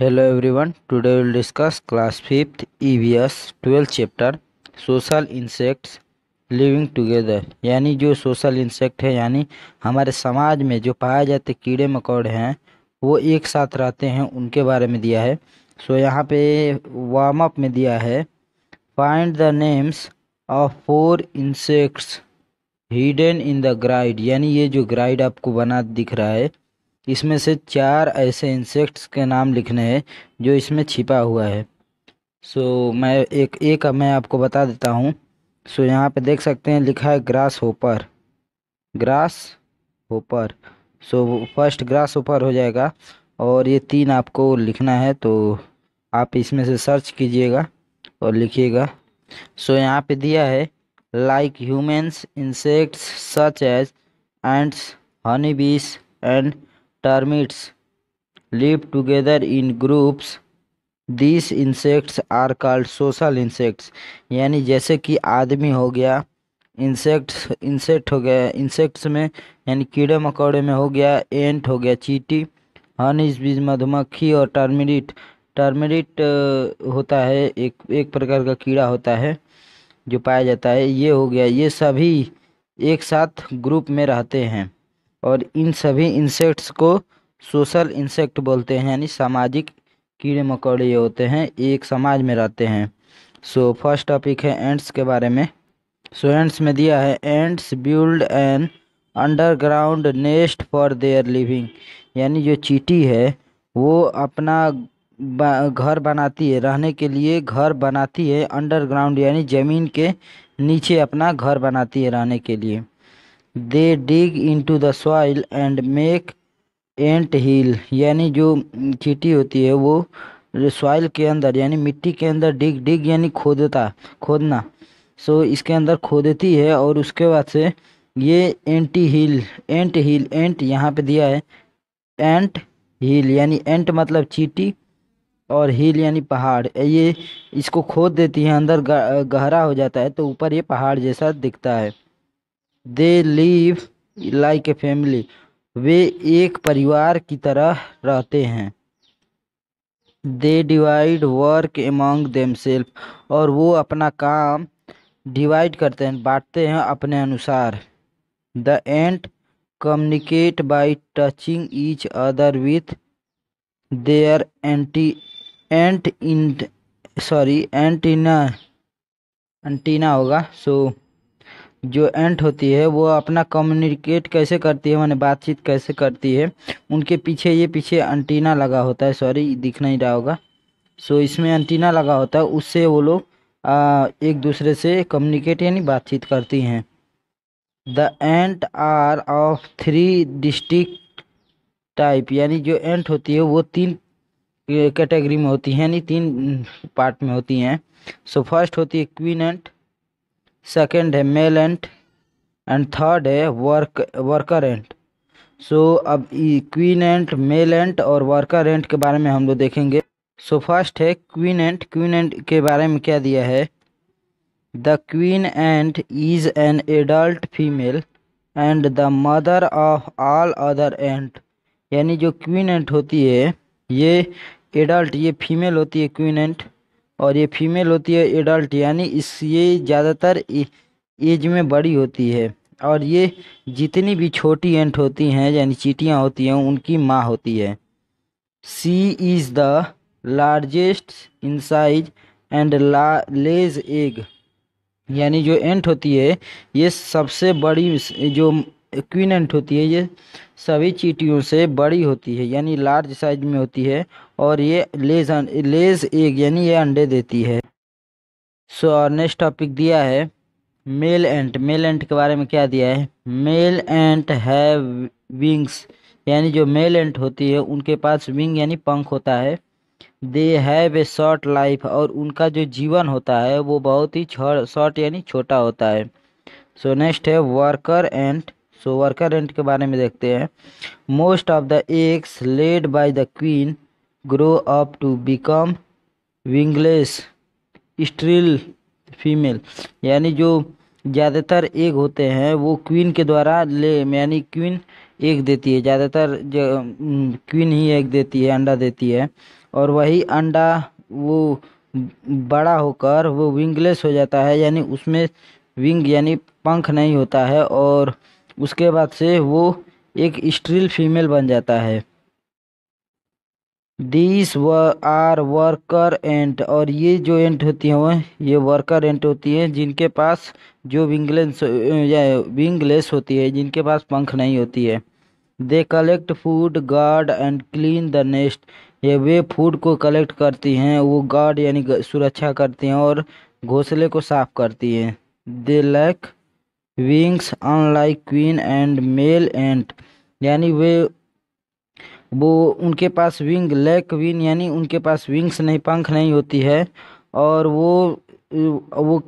Hello everyone today will discuss class fifth EVS twelfth chapter social insects living together यानी जो social insect है यानी हमारे समाज में जो पाए जाते कीड़े मकोड़ हैं वो एक साथ रहते हैं उनके बारे में दिया है सो so, यहाँ पे वार्म अप में दिया है find the names of four insects hidden in the grid यानी ये जो ग्राइड आपको बना दिख रहा है इसमें से चार ऐसे इंसेक्ट्स के नाम लिखने हैं जो इसमें छिपा हुआ है सो so, मैं एक एक मैं आपको बता देता हूँ सो so, यहाँ पे देख सकते हैं लिखा है grasshopper grasshopper so so, first grasshopper हो जाएगा और ये तीन आपको लिखना है तो आप इसमें से सर्च कीजिएगा और लिखिएगा सो so, यहाँ पे दिया है Like humans, insects such as ants, honeybees, and termites live together in groups. These insects are called social insects. यानी जैसे कि आदमी हो गया इंसेक्ट्स इंसेक्ट हो गया इंसेक्ट्स में यानी कीड़े मकोड़े में हो गया एंट हो गया चीटी हनीज बीज मधुमक्खी और टर्मेरिट टर्मेरिट होता है एक एक प्रकार का कीड़ा होता है जो पाया जाता है ये हो गया ये सभी एक साथ ग्रुप में रहते हैं और इन सभी इंसेक्ट्स को सोशल इंसेक्ट बोलते हैं यानी सामाजिक कीड़े मकोड़े होते हैं एक समाज में रहते हैं सो फर्स्ट टॉपिक है एंड्स के बारे में सो so, एंड्स में दिया है ants build an underground nest for their living यानी जो चीटी है वो अपना घर बनाती है रहने के लिए घर बनाती है अंडरग्राउंड यानी ज़मीन के नीचे अपना घर बनाती है रहने के लिए they dig to the soil and make anthill यानी जो चीटी होती है वो सॉइल के अंदर यानी मिट्टी के अंदर डिग डिग यानी खोदता खोदना सो इसके अंदर खोदती है और उसके बाद से ये एंटी हिल एंट हिल एंट यहाँ पे दिया है एंट हील यानी एंट मतलब चीटी और हिल यानी पहाड़ ये इसको खोद देती है अंदर गहरा हो जाता है तो ऊपर ये पहाड़ जैसा दिखता है they live like a family वे एक परिवार की तरह रहते हैं they divide work among them self और वो अपना काम डिवाइड करते हैं बांटते हैं अपने अनुसार the ant communicate by touching each other with their anti ant in sorry antenna antenna होगा सो जो एंट होती है वो अपना कम्युनिकेट कैसे करती है मैंने बातचीत कैसे करती है उनके पीछे ये पीछे एंटीना लगा होता है सॉरी दिख नहीं रहा होगा सो इसमें एंटीना लगा होता है उससे वो लोग एक दूसरे से कम्युनिकेट यानी बातचीत करती हैं the ant are of three distinct type यानी जो एंट होती है वो तीन कैटेगरी में होती हैं यानी तीन पार्ट में होती हैं सो फर्स्ट होती है क्वीन एंट सेकेंड है मेल एंट एंड थर्ड है वर्क वर्कर एंट सो अब क्वीन एंट मेल एंट और वर्कर एंट के बारे में हम लोग देखेंगे सो फर्स्ट है क्वीन एंट क्वीन एंट के बारे में क्या दिया है the queen ant is an adult female and the mother of all other ant यानी जो क्वीन एंट होती है ये एडल्ट ये फीमेल होती है क्वीन एंट और ये फीमेल होती है एडल्ट यानी इस ये ज़्यादातर एज में बड़ी होती है और ये जितनी भी छोटी एंट होती हैं यानी चीटियाँ होती हैं उनकी माँ होती है she is the largest in size and la lays egg यानी जो एंट होती है ये सबसे बड़ी जो इक्विनेंट होती है ये सभी चीटियों से बड़ी होती है यानी लार्ज साइज में होती है और ये लेज लेज एक यानी ये अंडे देती है सो और नेक्स्ट टॉपिक दिया है मेल एंट मेल एंट के बारे में क्या दिया है मेल एंट है विंग्स यानी जो मेल एंट होती है उनके पास विंग यानी पंख होता है they have a short life और उनका जो जीवन होता है वो बहुत ही शॉर्ट यानी छोटा होता है सो so नेक्स्ट है worker ant so worker ant के बारे में देखते हैं most of the eggs laid by the queen grow up to become wingless sterile female यानी जो ज़्यादातर एग होते हैं वो क्वीन के द्वारा ले यानी क्वीन एग देती है ज़्यादातर क्वीन ही एग देती है अंडा देती है और वही अंडा वो बड़ा होकर वो विंगलेस हो जाता है यानी उसमें विंग यानी पंख नहीं होता है और उसके बाद से वो एक स्ट्रील फीमेल बन जाता है दिस व आर वर्कर एंट और ये जो एंट होती हैं वह ये वर्कर एंट होती है जिनके पास जो विंगलेस या विंगलेस होती है जिनके पास पंख नहीं होती है they collect food guard and clean the nest ये वे फूड को कलेक्ट करती हैं वो गार्ड यानी सुरक्षा करती हैं और घोंसले को साफ करती हैं they lack wings unlike queen and male ant यानी वे वो उनके पास विंग लैक विन यानी उनके पास विंग्स नहीं पंख नहीं होती है और वो वो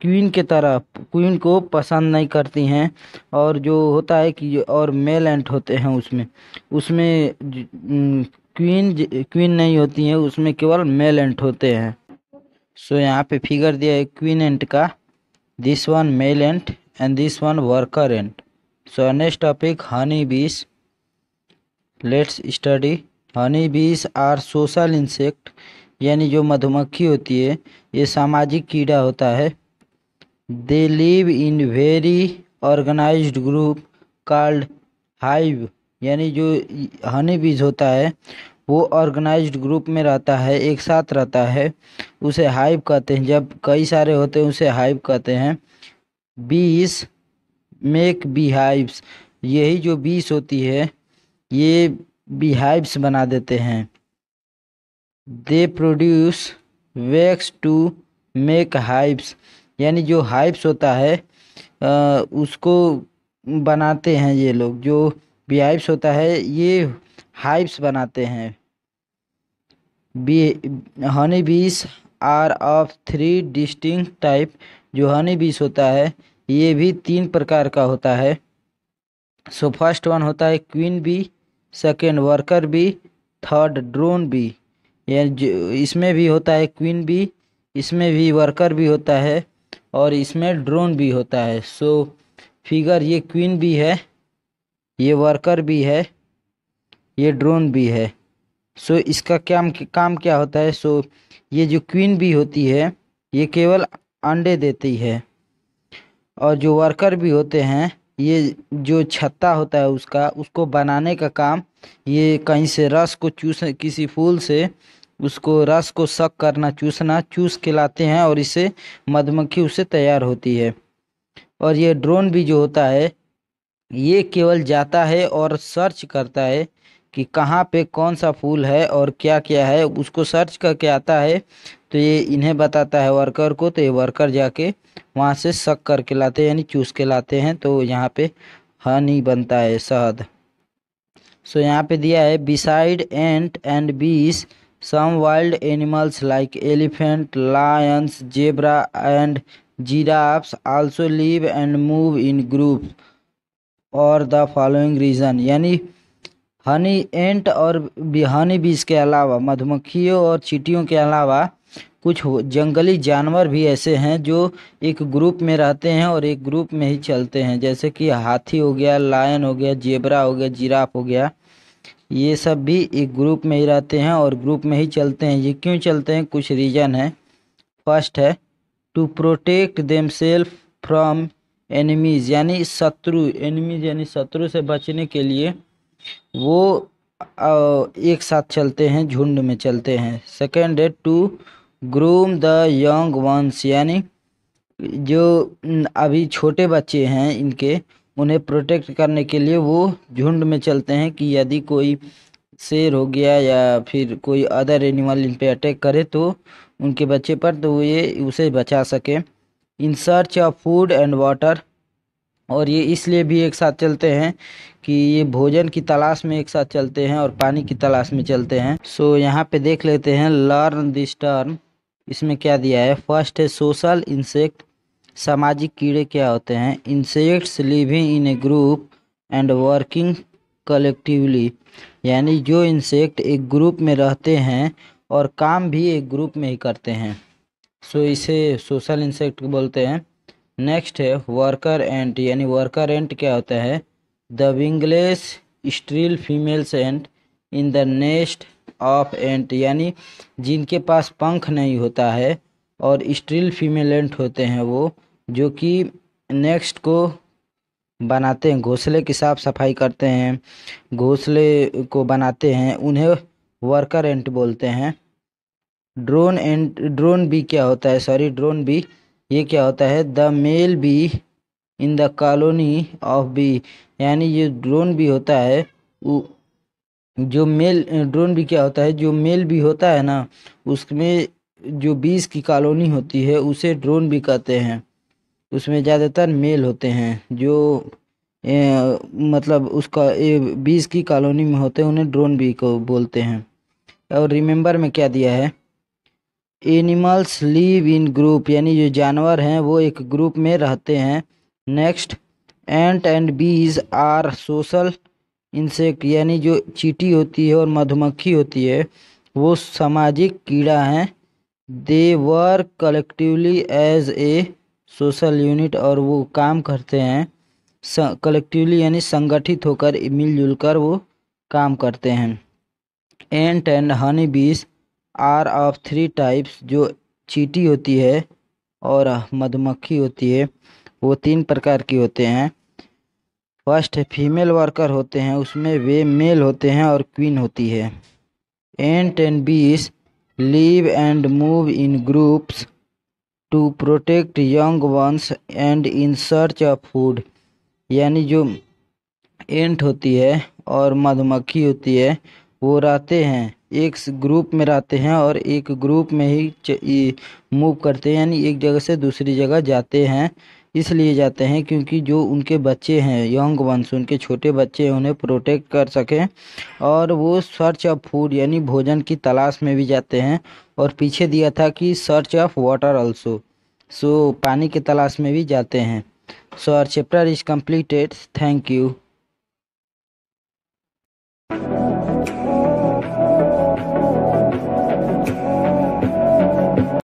क्वीन के तरह क्वीन को पसंद नहीं करती हैं और जो होता है कि और मेल एंट होते हैं उसमें उसमें क्वीन क्वीन नहीं होती हैं उसमें केवल मेल एंट होते हैं सो so, यहाँ पे फिगर दिया है क्वीन एंट का this one male ant and this one were current. So next topic honey bees. Let's study honey bees are social insect यानी जो मधुमक्खी होती है ये सामाजिक कीड़ा होता है they live in very organize group called hive यानी जो हनी बीज होता है वो ऑर्गेनाइज ग्रुप में रहता है एक साथ रहता है उसे हाइव कहते हैं जब कई सारे होते हैं उसे हाइव कहते हैं बीस मेक बीहाइव्स यही जो बीस होती है ये बीहाइव्स बना देते हैं they produce wax to make hives यानी जो हाइव्स होता है उसको बनाते हैं ये लोग जो बीहाइव्स होता है ये हाइव्स बनाते हैं bee honey bees are of three distinct type जोहानी बीस होता है ये भी तीन प्रकार का होता है सो फर्स्ट वन होता है queen bee second worker bee third drone bee इसमें भी होता है क्वीन बी इसमें भी वर्कर भी होता है और इसमें ड्रोन भी होता है सो फिगर ये क्वीन भी है ये वर्कर भी है ये ड्रोन भी है सो इसका क्या काम क्या होता है सो ये जो क्वीन भी होती है ये केवल अंडे देती है और जो वर्कर भी होते हैं ये जो छत्ता होता है उसका उसको बनाने का काम ये कहीं से रस को चूस किसी फूल से उसको रस को शक करना चूसना चूस के लाते हैं और इसे मधुमक्खी उसे तैयार होती है और ये ड्रोन भी जो होता है ये केवल जाता है और सर्च करता है कि कहाँ पे कौन सा फूल है और क्या क्या है उसको सर्च करके आता है तो ये इन्हें बताता है वर्कर को तो ये वर्कर जाके वहाँ से सक करके लाते हैं यानी चूस के लाते हैं तो यहाँ पे हनी बनता है शहद सो यहाँ पे दिया है beside ant and bees some wild animals like elephant lions zebra and giraffes also live and move in group और द फॉलोइंग रीजन यानी हनी एंट और हनी बीज के अलावा मधुमक्खियों और चीटियों के अलावा कुछ जंगली जानवर भी ऐसे हैं जो एक ग्रुप में रहते हैं और एक ग्रुप में ही चलते हैं जैसे कि हाथी हो गया लायन हो गया जेबरा हो गया जिराफ हो गया ये सब भी एक ग्रुप में ही रहते हैं और ग्रुप में ही चलते हैं ये क्यों चलते हैं कुछ रीज़न है फर्स्ट है to protect themselves from enemies यानी शत्रु एनिमीज यानी शत्रु से बचने के लिए वो एक साथ चलते हैं झुंड में चलते हैं सेकेंड है to groom the young ones यानी जो अभी छोटे बच्चे हैं इनके उन्हें प्रोटेक्ट करने के लिए वो झुंड में चलते हैं कि यदि कोई शेर हो गया या फिर कोई अदर एनिमल इन पर अटैक करे तो उनके बच्चे पर तो ये उसे बचा सके in search of food and water और ये इसलिए भी एक साथ चलते हैं कि ये भोजन की तलाश में एक साथ चलते हैं और पानी की तलाश में चलते हैं सो so, यहाँ पे देख लेते हैं लर्न दिस टर्म इसमें क्या दिया है फर्स्ट है सोशल इंसेक्ट सामाजिक कीड़े क्या होते हैं insects living in a group and working collectively यानी जो इंसेक्ट एक ग्रुप में रहते हैं और काम भी एक ग्रुप में ही करते हैं सो so, इसे सोशल इंसेक्ट बोलते हैं नेक्स्ट है वर्कर एंट यानी वर्कर एंट क्या होता है the wingless sterile females ant in the nest of ant यानी जिनके पास पंख नहीं होता है और स्ट्रील फीमेल एंट होते हैं वो जो कि नेक्स्ट को बनाते हैं घोंसले की साफ सफाई करते हैं घोंसले को बनाते हैं उन्हें वर्कर एंट बोलते हैं ड्रोन एंट ड्रोन भी क्या होता है सॉरी ड्रोन भी ये क्या होता है the male bee in the colony of bee यानी ये ड्रोन भी होता है जो मेल ड्रोन भी क्या होता है जो मेल भी होता है ना उसमें जो बीस की कॉलोनी होती है उसे ड्रोन भी कहते हैं उसमें ज़्यादातर मेल होते हैं जो ए, मतलब उसका ए, बीस की कॉलोनी में होते हैं उन्हें ड्रोन भी को बोलते हैं और रिमेंबर में क्या दिया है एनिमल्स लीव इन ग्रुप यानी जो जानवर हैं वो एक ग्रुप में रहते हैं next ant and bees are social insect यानी जो चीटी होती है और मधुमक्खी होती है वो सामाजिक कीड़ा हैं they were collectively as a social unit और वो काम करते हैं कलेक्टिवली यानी संगठित होकर मिलजुल कर वो काम करते हैं एंट and honey bees are of three types जो चीटी होती है और मधुमक्खी होती है वो तीन प्रकार की होते हैं फर्स्ट फीमेल वर्कर होते हैं उसमें वे मेल होते हैं और क्वीन होती है ant and bees live and move in groups to protect young ones and in search of food यानी जो एंट होती है और मधुमक्खी होती है वो रहते हैं एक ग्रुप में रहते हैं और एक ग्रुप में ही मूव करते हैं यानी एक जगह से दूसरी जगह जाते हैं इसलिए जाते हैं क्योंकि जो उनके बच्चे हैं यंग वंश उनके छोटे बच्चे हैं उन्हें प्रोटेक्ट कर सकें और वो सर्च ऑफ फूड यानी भोजन की तलाश में भी जाते हैं और पीछे दिया था कि search of water also so पानी की तलाश में भी जाते हैं so our chapter is completed thank you